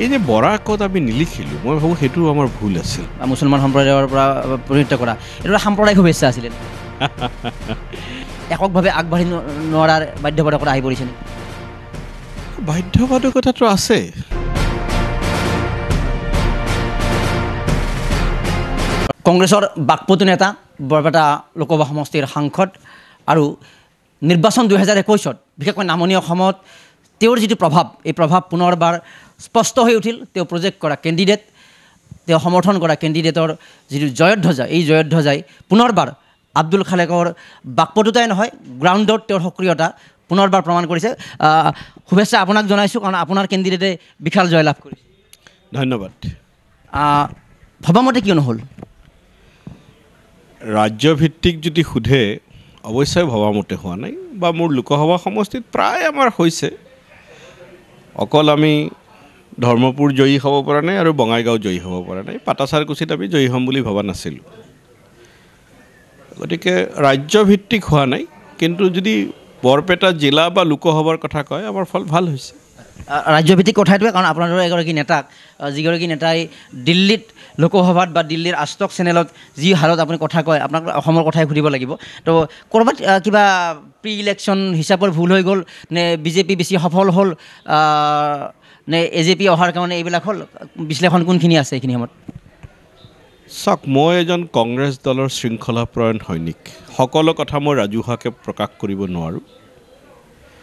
এই যে বৰাৰ আগত আমি নিলিখিলোঁ মই ভাবোঁ সেইটো আমাৰ ভুল আছিল মুছলমান সম্প্ৰদায়ৰ পৰা পৰিণত কৰা এইটো সাম্প্ৰদায়িক শুভেচ্ছা আছিলে এককভাৱে আগবাঢ়ি নোৱাৰাৰ বাধ্যবাধকতা আহি পৰিছে বাধ্যবাধকতাটো আছে কংগ্ৰেছৰ বাকপটু নেতা বৰপেটা লোকসভা সমষ্টিৰ সাংসদ আৰু নিৰ্বাচন দুহেজাৰ একৈছত বিশেষকৈ নামনি অসমত তেওঁৰ যিটো প্ৰভাৱ এই প্ৰভাৱ পুনৰবাৰ স্পষ্ট হৈ উঠিল তেওঁ প্ৰজেক্ট কৰা কেণ্ডিডেট তেওঁ সমৰ্থন কৰা কেণ্ডিডেটৰ যিটো জয়ধ্বজা এই জয়ধ্বজাই পুনৰবাৰ আব্দুল খালেকৰ বাকপটুতাই নহয় গ্ৰাউণ্ডত তেওঁৰ সক্ৰিয়তা পুনৰবাৰ প্ৰমাণ কৰিছে শুভেচ্ছা আপোনাক জনাইছোঁ কাৰণ আপোনাৰ কেণ্ডিডেটে বিশাল জয়লাভ কৰিছে ধন্যবাদ ভবামতে কিয় নহ'ল ৰাজ্যভিত্তিক যদি সোধে অৱশ্যে ভবামতে হোৱা নাই বা মোৰ লোকসভা সমষ্টিত প্ৰায় আমাৰ হৈছে অকল আমি ধৰ্মপুৰ জয়ী হ'ব পৰা নাই আৰু বঙাইগাঁও জয়ী হ'ব পৰা নাই পাটাচাৰকুচিত আমি জয়ী হ'ম বুলি ভবা নাছিলোঁ গতিকে ৰাজ্যভিত্তিক হোৱা নাই কিন্তু যদি বৰপেটা জিলা বা লোকসভাৰ কথা কয় আমাৰ ফল ভাল হৈছে ৰাজ্যভিত্তিক কথাটোৱে কাৰণ আপোনালোকৰ এগৰাকী নেতাক যিগৰাকী নেতাই দিল্লীত লোকসভাত বা দিল্লীৰ আস্তক চেনেলত যি হালত আপুনি কথা কয় আপোনাক অসমৰ কথাই সুধিব লাগিব তো ক'ৰবাত কিবা প্ৰি ইলেকশ্যন হিচাপৰ ভুল হৈ গ'ল নে বিজেপি বেছি সফল হ'ল নে এ জে পি অহাৰ কাৰণে এইবিলাক হ'ল বিশ্লেষণ কোনখিনি আছে এইখিনি সময়ত চাওক মই এজন কংগ্ৰেছ দলৰ শৃংখলাপ্ৰয়ণ সৈনিক সকলো কথা মই ৰাজহুৱাকে প্ৰকাশ কৰিব নোৱাৰোঁ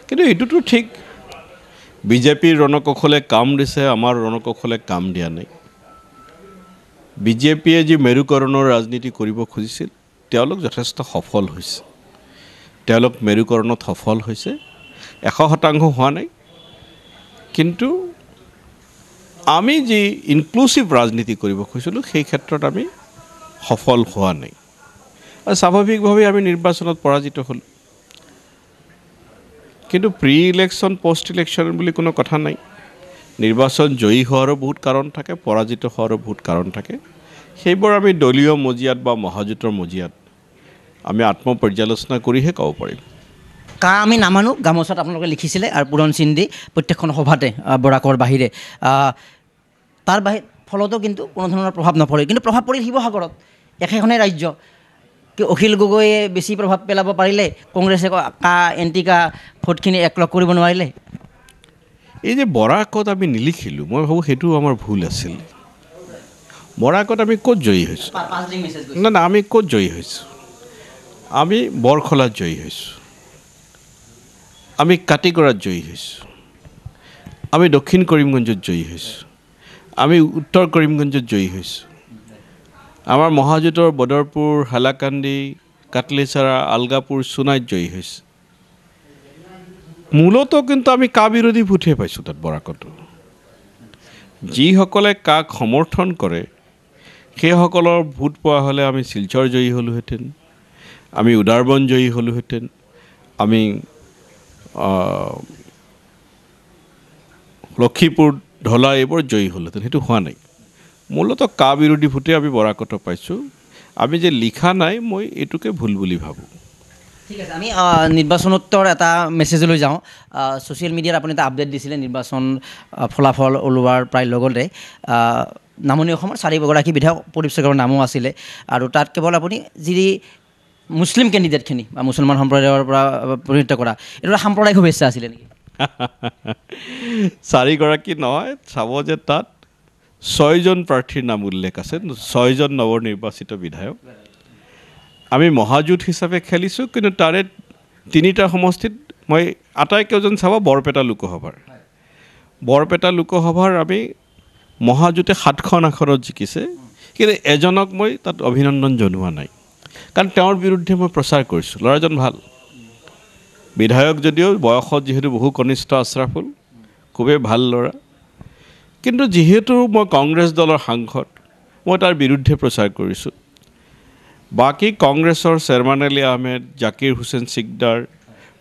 কিন্তু এইটোতো ঠিক বিজেপিৰ ৰণকৌশলে কাম দিছে আমাৰ ৰণকৌশলে কাম দিয়া নাই বিজেপিয়ে যি মেৰুকৰণৰ ৰাজনীতি কৰিব খুজিছিল তেওঁলোক যথেষ্ট সফল হৈছে তেওঁলোক মেৰুকৰণত সফল হৈছে এশ শতাংশ হোৱা নাই কিন্তু আমি যি ইনক্লুচিভ ৰাজনীতি কৰিব খুজিছিলোঁ সেই ক্ষেত্ৰত আমি সফল হোৱা নাই স্বাভাৱিকভাৱে আমি নিৰ্বাচনত পৰাজিত হ'লোঁ কিন্তু প্ৰি ইলেকশ্যন পষ্ট ইলেকশ্যন বুলি কোনো কথা নাই নিৰ্বাচন জয়ী হোৱাৰো বহুত কাৰণ থাকে পৰাজিত হোৱাৰো বহুত কাৰণ থাকে সেইবোৰ আমি দলীয় মজিয়াত বা মহাজোঁটৰ মজিয়াত আমি আত্মপৰ্যালোচনা কৰিহে ক'ব পাৰিম কা আমি নামানো গামোচাত আপোনালোকে লিখিছিলে আৰু পুৰণ চিন্দি প্ৰত্যেকখন সভাতে বৰাকৰ বাহিৰে তাৰ বাহিৰে ফলতো কিন্তু কোনো ধৰণৰ প্ৰভাৱ নপৰে কিন্তু প্ৰভাৱ পৰিল শিৱসাগৰত একেখনে ৰাজ্য কি অখিল গগৈয়ে বেছি প্ৰভাৱ পেলাব পাৰিলে কংগ্ৰেছে কা এণ্টিকা ভোটখিনি এক লগ কৰিব নোৱাৰিলে এই যে বৰাকত আমি নিলিখিলোঁ মই ভাবোঁ সেইটো আমাৰ ভুল আছিল বৰাকত আমি ক'ত জয়ী হৈছোঁ নাই নাই আমি ক'ত জয়ী হৈছোঁ আমি বৰখলাত জয়ী হৈছোঁ আমি কাটিগড়াত জয়ী হৈছোঁ আমি দক্ষিণ কৰিমগঞ্জত জয়ী হৈছোঁ আমি উত্তৰ কৰিমগঞ্জত জয়ী হৈছোঁ আমাৰ মহাজোঁটৰ বদৰপুৰ হালাকান্দি কাটলিচাৰা আলগাপুৰ চোনাইত জয়ী হৈছে মূলতঃ কিন্তু আমি কা বিৰোধী ভোটহে পাইছোঁ তাত বৰাকটো যিসকলে কাক সমৰ্থন কৰে সেইসকলৰ ভোট পোৱা হ'লে আমি শিলচৰ জয়ী হ'লোহেঁতেন আমি উদাৰবন জয়ী হ'লোহেঁতেন আমি লক্ষীপুৰ ঢলা এইবোৰ জয়ী হ'লহেঁতেন সেইটো হোৱা নাই মূলতঃ কা বিৰোধী ভোটে আমি বৰাকত পাইছোঁ আমি যে লিখা নাই মই এইটোকে ভুল বুলি ভাবোঁ ঠিক আছে আমি নিৰ্বাচনোত্তৰ এটা মেছেজলৈ যাওঁ ছ'চিয়েল মিডিয়াত আপুনি এটা আপডেট দিছিলে নিৰ্বাচন ফলাফল ওলোৱাৰ প্ৰায় লগতে নামনি অসমৰ চাৰিগৰাকী বিধায়ক প্ৰদীপ চাগৰৰ নামো আছিলে আৰু তাত কেৱল আপুনি যি মুছলিম কেণ্ডিডেটখিনি বা মুছলমান সম্প্ৰদায়ৰ পৰা প্ৰতিনিধিত্ব কৰা এইটো এটা সাম্প্ৰদায়িক শুভেচ্ছা আছিলে নেকি চাৰিগৰাকী নহয় চাব যে তাত ছয়জন প্ৰাৰ্থীৰ নাম উল্লেখ আছে ছয়জন নৱ নিৰ্বাচিত বিধায়ক আমি মহাজোঁট হিচাপে খেলিছোঁ কিন্তু তাৰে তিনিটা সমষ্টিত মই আটাইকেইজন চাব বৰপেটা লোকসভাৰ বৰপেটা লোকসভাৰ আমি মহাজোঁটে সাতখন আসনত জিকিছে কিন্তু এজনক মই তাত অভিনন্দন জনোৱা নাই কাৰণ তেওঁৰ বিৰুদ্ধে মই প্ৰচাৰ কৰিছোঁ ল'ৰাজন ভাল বিধায়ক যদিও বয়সত যিহেতু বহু কনিষ্ঠ আশ্ৰাফুল খুবেই ভাল ল'ৰা কিন্তু যিহেতু মই কংগ্ৰেছ দলৰ সাংসদ মই তাৰ বিৰুদ্ধে প্ৰচাৰ কৰিছোঁ বাকী কংগ্ৰেছৰ চেয়াৰমেন আলী আহমেদ জাকিৰ হুছেইন ছিকদাৰ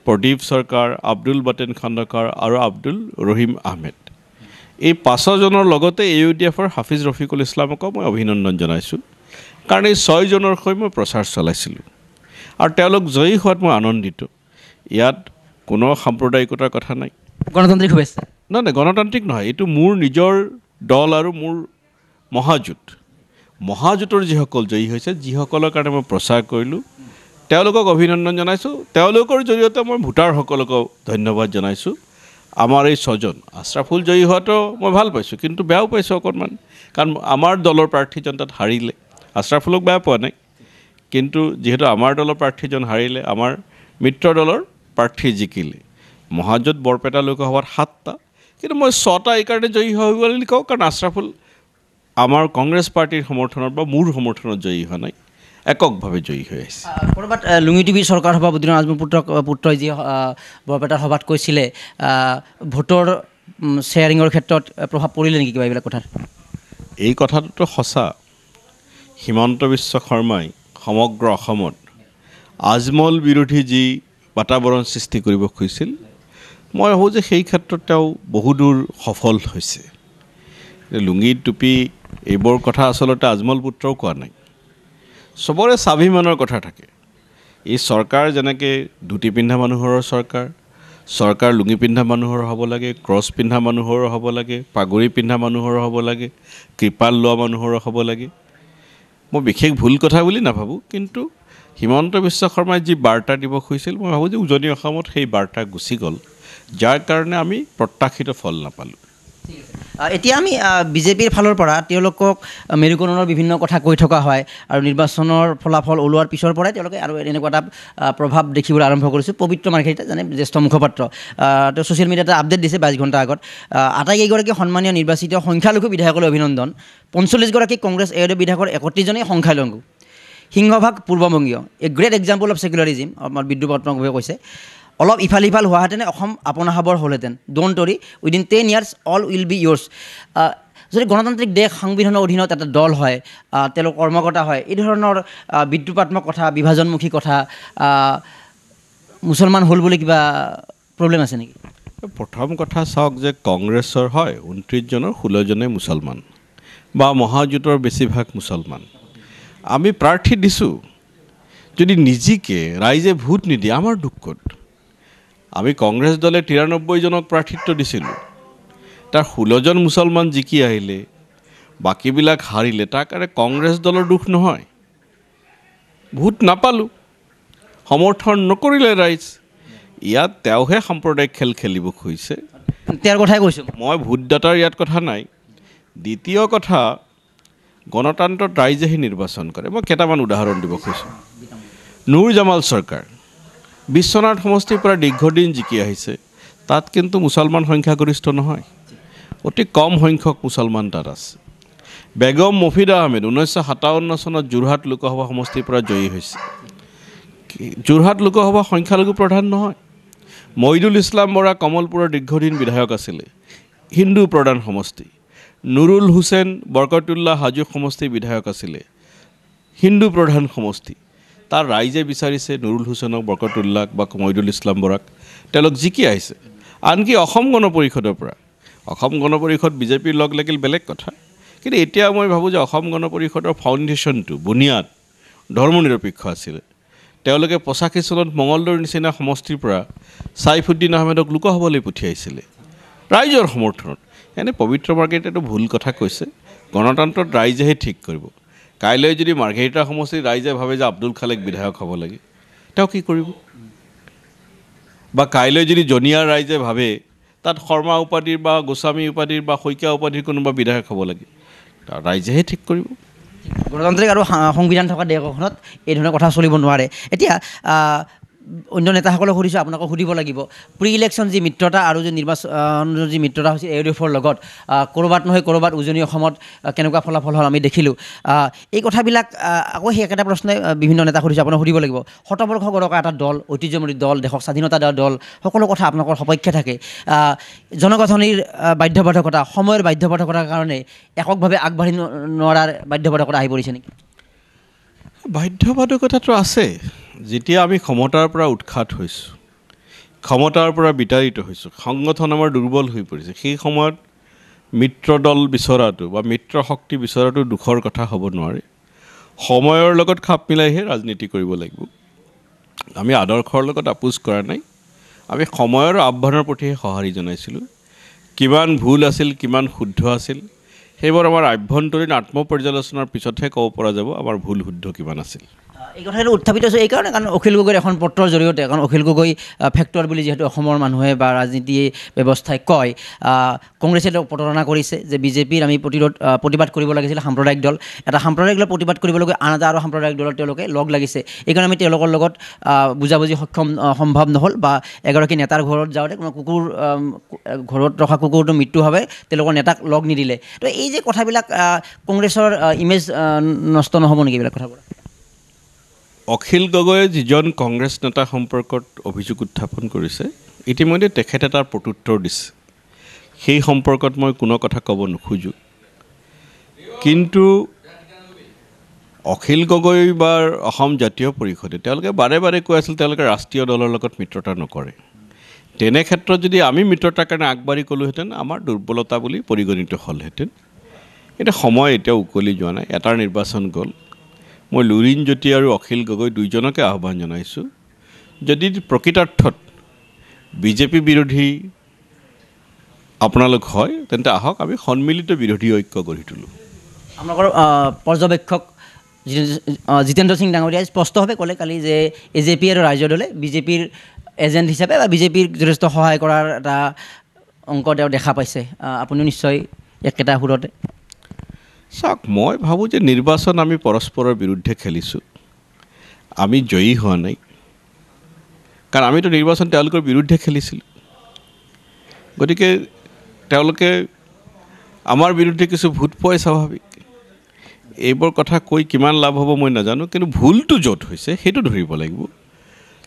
প্ৰদীপ চৰকাৰ আব্দুল বাটেন খান্দকাৰ আৰু আব্দুল ৰহিম আহমেদ এই পাঁচজনৰ লগতে এ ইউ ডি এফৰ হাফিজ ৰফিকুল ইছলামকো মই অভিনন্দন জনাইছোঁ কাৰণ এই ছয়জনৰ হৈ মই প্ৰচাৰ চলাইছিলোঁ আৰু তেওঁলোক জয়ী হোৱাত মই আনন্দিত ইয়াত কোনো সাম্প্ৰদায়িকতাৰ কথা নাই গণতান্ত্ৰিক শুভেচ্ছা নাই নাই গণতান্ত্ৰিক নহয় এইটো মোৰ নিজৰ দল আৰু মোৰ মহাজোঁট মহাজোঁটৰ যিসকল জয়ী হৈছে যিসকলৰ কাৰণে মই প্ৰচাৰ কৰিলোঁ তেওঁলোকক অভিনন্দন জনাইছোঁ তেওঁলোকৰ জৰিয়তে মই ভোটাৰসকলকো ধন্যবাদ জনাইছোঁ আমাৰ এই ছজন আশ্ৰাফুল জয়ী হোৱাটো মই ভাল পাইছোঁ কিন্তু বেয়াও পাইছোঁ অকণমান কাৰণ আমাৰ দলৰ প্ৰাৰ্থীজন তাত হাৰিলে আশ্ৰাফুলক বেয়া পোৱা নাই কিন্তু যিহেতু আমাৰ দলৰ প্ৰাৰ্থীজন হাৰিলে আমাৰ মিত্ৰ দলৰ প্ৰাৰ্থী জিকিলে মহাজোঁট বৰপেটা লোকসভাত সাতটা কিন্তু মই ছটা এইকাৰণে জয়ী হৈ গ'ল বুলি কওঁ কাৰণ আশ্ৰাফুল আমাৰ কংগ্ৰেছ পাৰ্টীৰ সমৰ্থনত বা মোৰ সমৰ্থনত জয়ী হোৱা নাই এককভাৱে জয়ী হৈ আহিছে ক'ৰবাত লুঙি টিভি চৰকাৰ সভা বুদিন আজমপুত্ৰ পুত্ৰই যি বৰপেটাৰ সভাত কৈছিলে ভোটৰ শ্বেয়াৰিঙৰ ক্ষেত্ৰত প্ৰভাৱ পৰিলে নেকি কিবা এইবিলাক কথাত এই কথাটোতো সঁচা হিমন্ত বিশ্ব শৰ্মাই সমগ্ৰ অসমত আজমল বিৰোধী যি বাতাবৰণ সৃষ্টি কৰিব খুজিছিল মই ভাবোঁ যে সেই ক্ষেত্ৰত তেওঁ বহুদূৰ সফল হৈছে লুঙি টুপি এইবোৰ কথা আচলতে আজমল পুত্ৰও কোৱা নাই চবৰে স্বাভিমানৰ কথা থাকে এই চৰকাৰ যেনেকৈ ধুতি পিন্ধা মানুহৰ চৰকাৰ চৰকাৰ লুঙি পিন্ধা মানুহৰ হ'ব লাগে ক্ৰছ পিন্ধা মানুহৰ হ'ব লাগে পাগুৰি পিন্ধা মানুহৰো হ'ব লাগে কৃপাল লোৱা মানুহৰো হ'ব লাগে মই বিশেষ ভুল কথা বুলি নাভাবোঁ কিন্তু হিমন্ত বিশ্ব শৰ্মাই যি বাৰ্তা দিব খুজিছিল মই ভাবোঁ যে উজনি অসমত সেই বাৰ্তা গুচি গ'ল যাৰ কাৰণে আমি প্ৰত্যাশিত ফল নাপালোঁ এতিয়া আমি বিজেপিৰ ফালৰ পৰা তেওঁলোকক মেৰুকৰণৰ বিভিন্ন কথা কৈ থকা হয় আৰু নিৰ্বাচনৰ ফলাফল ওলোৱাৰ পিছৰ পৰাই তেওঁলোকে আৰু এনেকুৱা এটা প্ৰভাৱ দেখিবলৈ আৰম্ভ কৰিছোঁ পবিত্ৰ মাৰ্ঘেৰিতা যেনে জ্যেষ্ঠ মুখপাত্ৰ তেওঁ ছ'চিয়েল মিডিয়াত আপডেট দিছে বাইছ ঘণ্টা আগত আটাইকেইগৰাকী সন্মানীয় নিৰ্বাচিত সংখ্যালঘু বিধায়কলৈ অভিনন্দন পঞ্চল্লিছগৰাকী কংগ্ৰেছ এ ডি বিধায়কৰ একত্ৰিছজনেই সংখ্যালঘু সিংহভাগ পূৰ্ববংগীয় a great example of secularism আমাৰ বিদ্যুৎ পত্নগোহে কৈছে অলপ ইফাল ইফাল হোৱাহেঁতেনে অসম আপোনাহাবৰ হ'লহেঁতেন don't worry within ten years all will be yours যদি গণতান্ত্ৰিক দেশ সংবিধানৰ অধীনত এটা দল হয় তেওঁলোক কৰ্মকৰ্তা হয় এই ধৰণৰ বিদ্ৰোপাত্মক কথা বিভাজনমুখী কথা মুছলমান হ'ল বুলি কিবা প্ৰব্লেম আছে নেকি প্ৰথম কথা চাওক যে কংগ্ৰেছৰ হয় ঊনত্ৰিছজনৰ ষোল্লজনে মুছলমান বা মহাজোঁটৰ বেছিভাগ মুছলমান আমি প্ৰাৰ্থী দিছোঁ যদি নিজিকে ৰাইজে ভোট নিদিয়ে আমাৰ দুখ ক'ত আমি কংগ্ৰেছ দলে তিৰানব্বৈজনক প্ৰাৰ্থিত্ব দিছিলোঁ তাৰ ষোল্লজন মুছলমান জিকি আহিলে বাকীবিলাক হাৰিলে তাৰ কাৰণে কংগ্ৰেছ দলৰ দুখ নহয় ভোট নাপালোঁ সমৰ্থন নকৰিলে ৰাইজ ইয়াত তেওঁহে সাম্প্ৰদায়িক খেল খেলিব খুজিছে তেওঁৰ কথাই কৈছোঁ মই ভোটদাতাৰ ইয়াত কথা নাই দ্বিতীয় কথা গণতন্ত্ৰত ৰাইজেহে নিৰ্বাচন কৰে মই কেইটামান উদাহৰণ দিব খুজিছোঁ নুৰ জামাল চৰকাৰ বিশ্বনাথ সমষ্টিৰ পৰা দীৰ্ঘদিন জিকি আহিছে তাত কিন্তু মুছলমান সংখ্যাগৰিষ্ঠ নহয় অতি কম সংখ্যক মুছলমান তাত আছে বেগম মফিদ আহমেদ ঊনৈছশ সাতাৱন্ন চনত যোৰহাট লোকসভা সমষ্টিৰ পৰা জয়ী হৈছে যোৰহাট লোকসভা সংখ্যালঘু প্ৰধান নহয় মইদুল ইছলাম বৰা কমলপুৰৰ দীৰ্ঘদিন বিধায়ক আছিলে হিন্দু প্ৰধান সমষ্টি নুৰুল হুছেইন বৰকতুল্লা হাজু সমষ্টিৰ বিধায়ক আছিলে হিন্দু প্ৰধান সমষ্টি তাৰ ৰাইজে বিচাৰিছে নুৰুল হুছেইনক বৰকতুল্লাক বা কমইদুল ইছলাম বৰাক তেওঁলোক জিকি আহিছে আনকি অসম গণ পৰিষদৰ পৰা অসম গণ পৰিষদ বিজেপিৰ লগ লাগিল বেলেগ কথা কিন্তু এতিয়া মই ভাবোঁ যে অসম গণ পৰিষদৰ ফাউণ্ডেশ্যনটো বুনিয়াদ ধৰ্মনিৰপেক্ষ আছিলে তেওঁলোকে পঁচাশী চনত মঙলদৈৰ নিচিনা সমষ্টিৰ পৰা ছাইফুদ্দিন আহমেদক লোকসভালৈ পঠিয়াইছিলে ৰাইজৰ সমৰ্থনত এনে পবিত্ৰ মাৰ্ঘেৰিটাটো ভুল কথা কৈছে গণতন্ত্ৰত ৰাইজেহে ঠিক কৰিব কাইলৈ যদি মাৰ্ঘেৰিটা সমষ্টিৰ ৰাইজে ভাবে যে আব্দুল খালেক বিধায়ক হ'ব লাগে তেওঁ কি কৰিব বা কাইলৈ যদি জনিয়া ৰাইজে ভাবে তাত শৰ্মা উপাধিৰ বা গোস্বামী উপাধিৰ বা শইকীয়া উপাধিৰ কোনোবা বিধায়ক হ'ব লাগে ৰাইজেহে ঠিক কৰিব গণতান্ত্ৰিক আৰু সংবিধান থকা দেশ এখনত ধৰণৰ কথা চলিব নোৱাৰে এতিয়া অন্য নেতাসকলক সুধিছোঁ আপোনাকো সুধিব লাগিব প্ৰি ইলেকশ্যন যি মিত্ৰতা আৰু যি নিৰ্বাচন যি মিত্ৰতা হৈছে এ ইউ ডি এফৰ লগত ক'ৰবাত নহয় ক'ৰবাত উজনি অসমত কেনেকুৱা ফলাফল হ'ল আমি দেখিলোঁ এই কথাবিলাক আকৌ সেই একেটা প্ৰশ্নে বিভিন্ন নেতাক সুধিছোঁ আপোনাক সুধিব লাগিব শতবৰ্ষ গৰকা এটা দল ঐতিহ্যমূলী দল দেশক স্বাধীনতা দিয়া দল সকলো কথা আপোনালোকৰ সপক্ষে থাকে জনগঠনিৰ বাধ্যবাধকতা সময়ৰ বাধ্যবাধকতাৰ কাৰণে এককভাৱে আগবাঢ়ি নোৱাৰাৰ বাধ্যবাধকতা আহি পৰিছে নেকি বাধ্যবাধকতাটো আছে যেতিয়া আমি ক্ষমতাৰ পৰা উৎখাত হৈছোঁ ক্ষমতাৰ পৰা বিতাৰিত হৈছোঁ সংগঠন আমাৰ দুৰ্বল হৈ পৰিছে সেই সময়ত মিত্ৰ দল বিচৰাটো বা মিত্ৰ শক্তি বিচৰাটো দুখৰ কথা হ'ব নোৱাৰে সময়ৰ লগত খাপ মিলাইহে ৰাজনীতি কৰিব লাগিব আমি আদৰ্শৰ লগত আপোচ কৰা নাই আমি সময়ৰ আহ্বানৰ প্ৰতিহে সঁহাৰি জনাইছিলোঁ কিমান ভুল আছিল কিমান শুদ্ধ আছিল সেইবোৰ আমাৰ আভ্যন্তৰীণ আত্মপৰ্যালোচনাৰ পিছতহে ক'ব পৰা যাব আমাৰ ভুল শুদ্ধ কিমান আছিল এই কথাটো উত্থাপিত হৈছে এইকাৰণে কাৰণ অখিল গগৈৰ এখন পত্ৰৰ জৰিয়তে কাৰণ অখিল গগৈ ফেক্টৰ বুলি যিহেতু অসমৰ মানুহে বা ৰাজনীতি ব্যৱস্থাই কয় কংগ্ৰেছে তেওঁক প্ৰতাৰণা কৰিছে যে বিজেপিৰ আমি প্ৰতিৰোধ প্ৰতিবাদ কৰিব লাগিছিল সাম্প্ৰদায়িক দল এটা সাম্প্ৰদায়িক দলৰ প্ৰতিবাদ কৰিবলৈ আন এটা আৰু সাম্প্ৰদায়িক দলত তেওঁলোকে লগ লাগিছে এইকাৰণে আমি তেওঁলোকৰ লগত বুজাবুজি সক্ষম সম্ভৱ নহ'ল বা এগৰাকী নেতাৰ ঘৰত যাওঁতে কোনো কুকুৰ ঘৰত ৰখা কুকুৰটো মৃত্যু হ'বে তেওঁলোকৰ নেতাক লগ নিদিলে তো এই যে কথাবিলাক কংগ্ৰেছৰ ইমেজ নষ্ট নহ'ব নেকি এইবিলাক কথাবোৰ অখিল গগৈয়ে যিজন কংগ্ৰেছ নেতা সম্পৰ্কত অভিযোগ উত্থাপন কৰিছে ইতিমধ্যে তেখেত এটা প্ৰত্যুত্তৰ দিছে সেই সম্পৰ্কত মই কোনো কথা ক'ব নোখোজোঁ কিন্তু অখিল গগৈ বা অসম জাতীয় পৰিষদে তেওঁলোকে বাৰে বাৰে কৈ আছিল তেওঁলোকে ৰাষ্ট্ৰীয় দলৰ লগত মিত্ৰতা নকৰে তেনে ক্ষেত্ৰত যদি আমি মিত্ৰতাৰ কাৰণে আগবাঢ়ি ক'লোহেঁতেন আমাৰ দুৰ্বলতা বুলি পৰিগণিত হ'লহেঁতেন এতিয়া সময় এতিয়াও উকলি যোৱা নাই এটাৰ নিৰ্বাচন গ'ল মই লুৰিণ জ্যোতি আৰু অখিল গগৈ দুইজনকে আহ্বান জনাইছোঁ যদি প্ৰকৃতাৰ্থত বিজেপি বিৰোধী আপোনালোক হয় তেন্তে আহক আমি সন্মিলিত বিৰোধী ঐক্য গঢ়ি তোলোঁ আপোনালোকৰ পৰ্যবেক্ষক জিতেন্দ্ৰ সিং ডাঙৰীয়াই স্পষ্টভাৱে ক'লে কালি যে এ জে পি আৰু ৰাজ্য দলে বিজেপিৰ এজেণ্ট হিচাপে বা বিজেপিক যথেষ্ট সহায় কৰাৰ এটা অংক তেওঁ দেখা পাইছে আপুনিও নিশ্চয় একেটা সুৰতে চাওক মই ভাবোঁ যে নিৰ্বাচন আমি পৰস্পৰৰ বিৰুদ্ধে খেলিছোঁ আমি জয়ী হোৱা নাই কাৰণ আমিতো নিৰ্বাচন তেওঁলোকৰ বিৰুদ্ধে খেলিছিলোঁ গতিকে তেওঁলোকে আমাৰ বিৰুদ্ধে কিছু ভোট পোৱাই স্বাভাৱিক এইবোৰ কথা কৈ কিমান লাভ হ'ব মই নাজানো কিন্তু ভুলটো য'ত হৈছে সেইটো ধৰিব লাগিব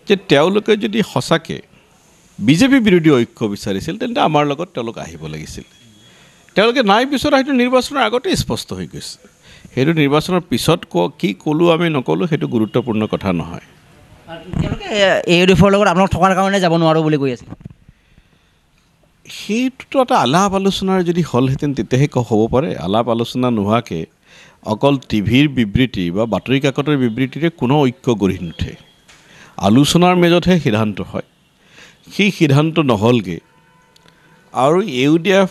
যে তেওঁলোকে যদি সঁচাকৈ বিজেপি বিৰোধী ঐক্য বিচাৰিছিল তেন্তে আমাৰ লগত তেওঁলোক আহিব লাগিছিল তেওঁলোকে নাই পিছত সেইটো নিৰ্বাচনৰ আগতে স্পষ্ট হৈ গৈছে সেইটো নিৰ্বাচনৰ পিছত ক কি ক'লোঁ আমি নক'লোঁ সেইটো গুৰুত্বপূৰ্ণ কথা নহয় সেইটোতো এটা আলাপ আলোচনাৰ যদি হ'লহেঁতেন তেতিয়াহে হ'ব পাৰে আলাপ আলোচনা নোহোৱাকৈ অকল টিভিৰ বিবৃতি বা বাতৰি কাকতৰ বিবৃতিৰে কোনো ঐক্য গঢ়ি নুঠে আলোচনাৰ মেজতহে সিদ্ধান্ত হয় সেই সিদ্ধান্ত নহ'লগৈ আৰু U D F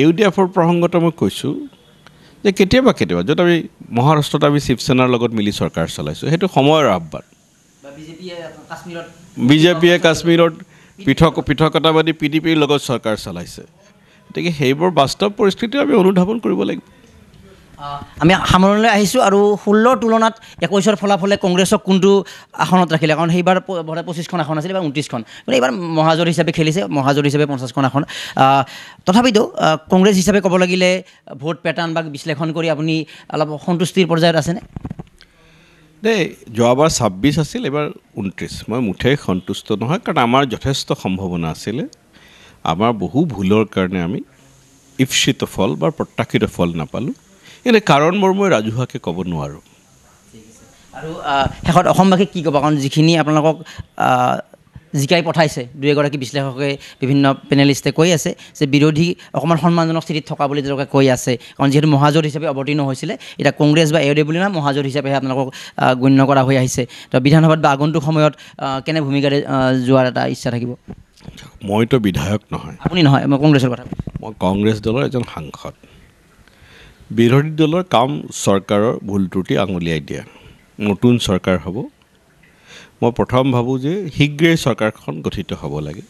U D এফৰ প্ৰসংগত মই কৈছোঁ যে কেতিয়াবা কেতিয়াবা য'ত আমি মহাৰাষ্ট্ৰত আমি শিৱসেনাৰ লগত মিলি চৰকাৰ চলাইছোঁ সেইটো সময়ৰ আহ্বান বিজেপিয়ে কাশ্মীৰত পৃথক পৃথকতাবাদী পি ডি পিৰ লগত চৰকাৰ চলাইছে গতিকে সেইবোৰ বাস্তৱ পৰিস্থিতিও আমি অনুধাৱন কৰিব লাগিব আমি সামৰণিলৈ আহিছোঁ আৰু ষোল্লৰ তুলনাত একৈছৰ ফলাফলে কংগ্ৰেছক কোনটো আসনত ৰাখিলে কাৰণ সেইবাৰ বোধহয় পঁচিছখন আসন আছিলে বা ঊনত্ৰিছখন মানে এইবাৰ মহাজৰ হিচাপে খেলিছে মহাজৰ হিচাপে পঞ্চাছখন আসন তথাপিতো কংগ্ৰেছ হিচাপে ক'ব লাগিলে ভোট পেটাৰ্ণ বা বিশ্লেষণ কৰি আপুনি অলপ সন্তুষ্টিৰ পৰ্যায়ত আছেনে দেই যোৱাবাৰ ছাব্বিছ আছিল এইবাৰ ঊনত্ৰিছ মই মুঠেই সন্তুষ্ট নহয় কাৰণ আমাৰ যথেষ্ট সম্ভাৱনা আছিলে আমাৰ বহু ভুলৰ কাৰণে আমি ইপ্সিত ফল বা প্ৰত্যাশিত ফল নাপালোঁ এনে কাৰণবোৰ মই ৰাজহুৱাকে ক'ব নোৱাৰোঁ আৰু শেষত অসমবাসীক কি ক'ব কাৰণ যিখিনি আপোনালোকক জিকাই পঠাইছে দুই এগৰাকী বিশ্লেষকে বিভিন্ন পেনেলিষ্টে কৈ আছে যে বিৰোধী অকণমান সন্মানজনক স্থিতিত থকা বুলি তেওঁলোকে কৈ আছে কাৰণ যিহেতু মহাজোঁট হিচাপে অৱতীৰ্ণ হৈছিলে এতিয়া কংগ্ৰেছ বা এ ডি বুলি নহয় মহাজোঁট হিচাপেহে আপোনালোকক গণ্য কৰা হৈ আহিছে তো বিধানসভাত বা আগন্তুক সময়ত কেনে ভূমিকাৰে যোৱাৰ এটা ইচ্ছা থাকিব মইতো বিধায়ক নহয় আপুনি নহয় মই কংগ্ৰেছৰ কথা মই কংগ্ৰেছ দলৰ এজন সাংসদ বিৰোধী দলৰ কাম চৰকাৰৰ ভুল ত্ৰুটি আঙুলিয়াই দিয়া নতুন চৰকাৰ হ'ব মই প্ৰথম ভাবোঁ যে শীঘ্ৰেই চৰকাৰখন গঠিত হ'ব লাগে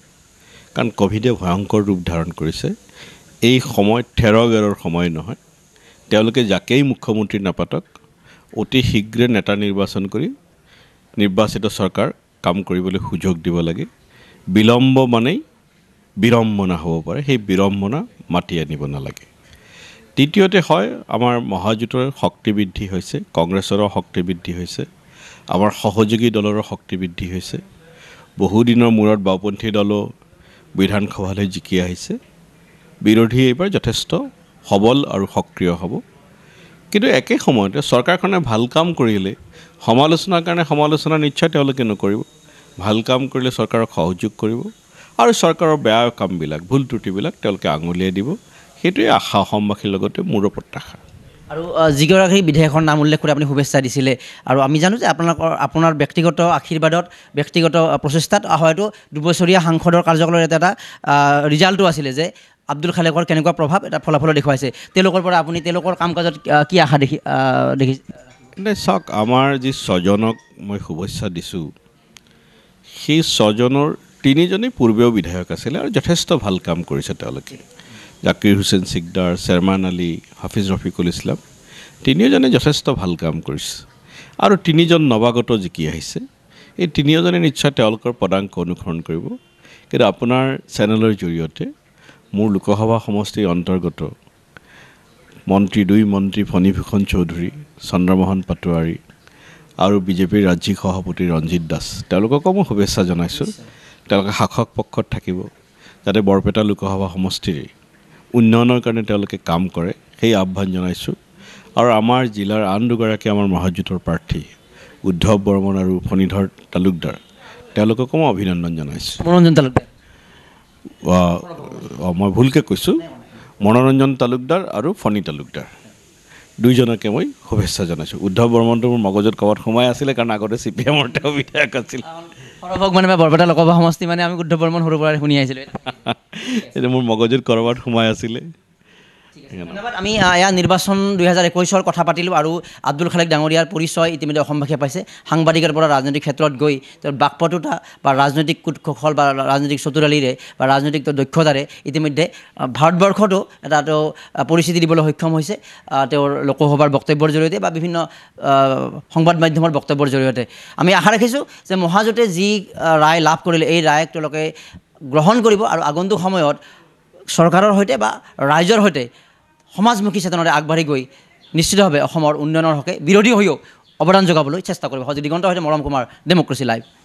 কাৰণ ক'ভিডে ভয়ংকৰ ৰূপ ধাৰণ কৰিছে এই সময় থেৰ গেৰৰ সময় নহয় তেওঁলোকে যাকেই মুখ্যমন্ত্ৰী নাপাতক অতি শীঘ্ৰে নেতা নিৰ্বাচন কৰি নিৰ্বাচিত চৰকাৰ কাম কৰিবলৈ সুযোগ দিব লাগে বিলম্ব মানেই বিড়ম্বনা হ'ব পাৰে সেই বিড়ম্বনা মাতি আনিব নালাগে তৃতীয়তে হয় আমাৰ মহাজোঁটৰ শক্তি বৃদ্ধি হৈছে কংগ্ৰেছৰো শক্তি বৃদ্ধি হৈছে আমাৰ সহযোগী দলৰো শক্তি বৃদ্ধি হৈছে বহুদিনৰ মূৰত বাওঁপন্থী দলো বিধানসভালৈ জিকি আহিছে বিৰোধী এইবাৰ যথেষ্ট সবল আৰু সক্ৰিয় হ'ব কিন্তু একে সময়তে চৰকাৰখনে ভাল কাম কৰিলে সমালোচনাৰ কাৰণে সমালোচনা নিশ্চয় তেওঁলোকে নকৰিব ভাল কাম কৰিলে চৰকাৰক সহযোগ কৰিব আৰু চৰকাৰৰ বেয়া কামবিলাক ভুল ত্ৰুটিবিলাক তেওঁলোকে আঙুলিয়াই দিব সেইটোৱে আশা অসমবাসীৰ লগতে মোৰো প্ৰত্যাশা আৰু যিগৰাকী বিধেয়কখন নাম উল্লেখ কৰি আপুনি শুভেচ্ছা দিছিলে আৰু আমি জানো যে আপোনালোকৰ আপোনাৰ ব্যক্তিগত আশীৰ্বাদত ব্যক্তিগত প্ৰচেষ্টাত হয়তো দুবছৰীয়া সাংসদৰ কাৰ্যকালৰ এটা এটা ৰিজাল্টো আছিলে যে আব্দুল খালেকৰ কেনেকুৱা প্ৰভাৱ এটা ফলাফলত দেখুৱাইছে তেওঁলোকৰ পৰা আপুনি তেওঁলোকৰ কাম কাজত কি আশা দেখি দেখিছে নাই চাওক আমাৰ যি ছজনক মই শুভেচ্ছা দিছোঁ সেই ছজনৰ তিনিজনেই পূৰ্বেও বিধায়ক আছিলে আৰু যথেষ্ট ভাল কাম কৰিছে তেওঁলোকে জাকিৰ হুছেইন চিকদাৰ চেৰমান আলী হাফিজ ৰফিকুল ইছলাম তিনিওজনে যথেষ্ট ভাল কাম কৰিছে আৰু তিনিজন নৱাগত জিকি আহিছে এই তিনিওজনে নিশ্চয় তেওঁলোকৰ পদাংক অনুসৰণ কৰিব কিন্তু আপোনাৰ চেনেলৰ জৰিয়তে মোৰ লোকসভা সমষ্টিৰ অন্তৰ্গত মন্ত্ৰী দুই মন্ত্ৰী ফণীভূষণ চৌধুৰী চন্দ্ৰমোহন পাটোৱাৰী আৰু বিজেপিৰ ৰাজ্যিক সভাপতি ৰঞ্জিত দাস তেওঁলোককো মই শুভেচ্ছা জনাইছোঁ তেওঁলোকে শাসক পক্ষত থাকিব যাতে বৰপেটা লোকসভা সমষ্টিৰ উন্নয়নৰ কাৰণে তেওঁলোকে কাম কৰে সেই আহ্বান জনাইছোঁ আৰু আমাৰ জিলাৰ আন দুগৰাকী আমাৰ মহাজোঁটৰ প্ৰাৰ্থী উদ্ধৱ বৰ্মন আৰু ফণীধৰ তালুকদাৰ তেওঁলোককো মই অভিনন্দন জনাইছোঁ মনোৰঞ্জন তালুকদাৰ মই ভুলকৈ কৈছোঁ মনোৰঞ্জন তালুকদাৰ আৰু ফণী তালুকদাৰ দুইজনকে মই শুভেচ্ছা জনাইছোঁ উদ্ধৱ বৰ্মনটো মোৰ মগজত ক'ৰবাত সোমাই আছিলে কাৰণ আগতে চি পি এমৰ তেওঁ বিধায়ক আছিল মানে বৰপেটা লোকসভা সমষ্টি মানে আমি উদ্ধৱ বৰ্মন সৰুৰ পৰা শুনি আহিছিলোঁ এতিয়া মোৰ মগজুত ক'ৰবাত সোমাই আছিলে ধন্যবাদ আমি এয়া নিৰ্বাচন দুহেজাৰ একৈছৰ কথা পাতিলোঁ আৰু আব্দুল খালেক ডাঙৰীয়াৰ পৰিচয় ইতিমধ্যে অসমবাসীয়ে পাইছে সাংবাদিকৰ পৰা ৰাজনৈতিক ক্ষেত্ৰত গৈ তেওঁৰ বাকপটুতা বা ৰাজনৈতিক কুটকৌশল বা ৰাজনৈতিক চতুৰালিৰে বা ৰাজনৈতিক দক্ষতাৰে ইতিমধ্যে ভাৰতবৰ্ষতো এটা তেওঁ পৰিস্থিতি দিবলৈ সক্ষম হৈছে তেওঁৰ লোকসভাৰ বক্তব্যৰ জৰিয়তে বা বিভিন্ন সংবাদ মাধ্যমৰ বক্তব্যৰ জৰিয়তে আমি আশা ৰাখিছোঁ যে মহাজোঁটে যি ৰায় লাভ কৰিলে এই ৰায়ক তেওঁলোকে গ্ৰহণ কৰিব আৰু আগন্তুক সময়ত চৰকাৰৰ সৈতে বা ৰাইজৰ সৈতে সমাজমুখী চেতনাৰে আগবাঢ়ি গৈ নিশ্চিতভাৱে অসমৰ উন্নয়নৰ হকে বিৰোধী হৈও অৱদান যোগাবলৈ চেষ্টা কৰিব সজি দিগন্ত সৈতে মৰম কুমাৰ ডেমক্ৰেচি লাইভ